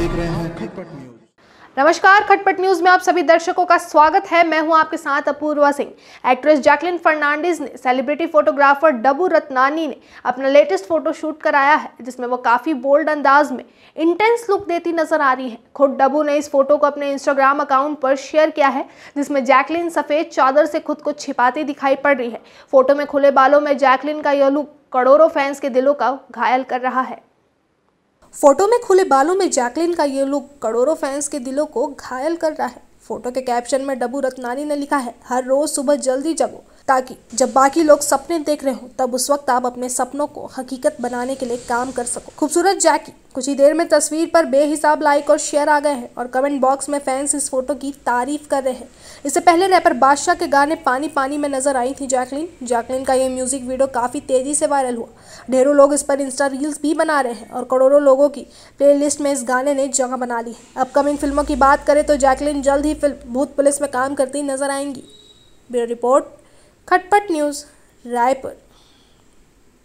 देख रहे हैं खटपट न्यूज नमस्कार खटपट न्यूज में आप सभी दर्शकों का स्वागत है मैं हूं आपके साथ Apurva Singh actress Jacqueline Fernandez ने सेलिब्रिटी फोटोग्राफर डबू रत्नानी ने अपना लेटेस्ट फोटो शूट कराया है जिसमें वो काफ़ी बोल्ड अंदाज में इंटेंस लुक देती नजर आ रही है खुद डबू ने इस फोटो को अपने इंस्टाग्राम अकाउंट पर शेयर किया है जिसमें जैकलिन सफ़ेद चादर से खुद को छिपाती दिखाई पड़ रही है फोटो में खुले बालों में जैकलिन का यह लुक करोड़ों फैंस के दिलों का घायल कर रहा है फोटो में खुले बालों में जैकलिन का ये लुक करोड़ों फैंस के दिलों को घायल कर रहा है फोटो के कैप्शन में डबू रत्नानी ने लिखा है हर रोज सुबह जल्दी जगो ताकि जब बाकी लोग सपने देख रहे हो तब उस वक्त आप अपने सपनों को हकीकत बनाने के लिए काम कर सको खूबसूरत जैकी कुछ ही देर में तस्वीर पर बेहिसाब लाइक और शेयर आ गए हैं और कमेंट बॉक्स में फैंस इस फोटो की तारीफ कर रहे हैं इससे पहले रैपर बादशाह के गाने पानी पानी में नजर आई थी जैकलिन जैकलिन का ये म्यूजिक वीडियो काफ़ी तेज़ी से वायरल हुआ ढेरों लोग इस पर इंस्टा रील्स भी बना रहे हैं और करोड़ों लोगों की प्ले में इस गाने ने जगह बना ली है अपकमिंग फिल्मों की बात करें तो जैकलिन जल्द ही फिल्म भूत पुलिस में काम करती नजर आएंगी bureau report Khatpat news Raipur